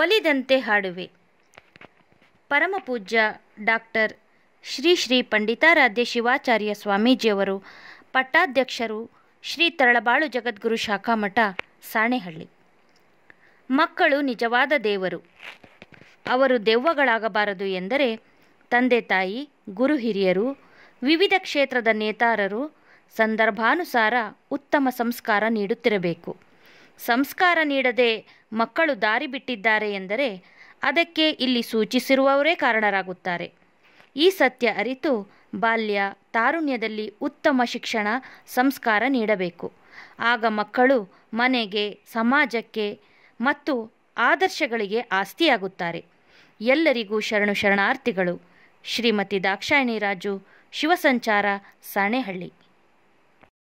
ಒಲಿದಂತೆ ಹಾಡುವೆ ಪರಮಪೂಜ್ಯ ಡಾಕ್ಟರ್ ಶ್ರೀ ಶ್ರೀ ಪಂಡಿತಾರಾಧ್ಯ ಶಿವಾಚಾರ್ಯ ಸ್ವಾಮೀಜಿಯವರು ಪಟ್ಟಾಧ್ಯಕ್ಷರು ಶ್ರೀ ತರಳಬಾಳು ಜಗದ್ಗುರು ಶಾಖಾಮಠ ಸಾಣೆಹಳ್ಳಿ ಮಕ್ಕಳು ನಿಜವಾದ ದೇವರು ಅವರು ದೆವ್ವಗಳಾಗಬಾರದು ಎಂದರೆ ತಂದೆ ತಾಯಿ ಗುರು ಹಿರಿಯರು ವಿವಿಧ ಕ್ಷೇತ್ರದ ನೇತಾರರು ಸಂದರ್ಭಾನುಸಾರ ಉತ್ತಮ ಸಂಸ್ಕಾರ ನೀಡುತ್ತಿರಬೇಕು ಸಂಸ್ಕಾರ ನೀಡದೆ ಮಕ್ಕಳು ದಾರಿ ಬಿಟ್ಟಿದ್ದಾರೆ ಎಂದರೆ ಅದಕ್ಕೆ ಇಲ್ಲಿ ಸೂಚಿಸಿರುವವರೇ ಕಾರಣರಾಗುತ್ತಾರೆ ಈ ಸತ್ಯ ಅರಿತು ಬಾಲ್ಯ ತಾರುಣ್ಯದಲ್ಲಿ ಉತ್ತಮ ಶಿಕ್ಷಣ ಸಂಸ್ಕಾರ ನೀಡಬೇಕು ಆಗ ಮಕ್ಕಳು ಮನೆಗೆ ಸಮಾಜಕ್ಕೆ ಮತ್ತು ಆದರ್ಶಗಳಿಗೆ ಆಸ್ತಿಯಾಗುತ್ತಾರೆ ಎಲ್ಲರಿಗೂ ಶರಣು ಶರಣಾರ್ಥಿಗಳು ಶ್ರೀಮತಿ ದಾಕ್ಷಾಯಣಿ ರಾಜು ಶಿವಸಂಚಾರ ಸಾಣೆಹಳ್ಳಿ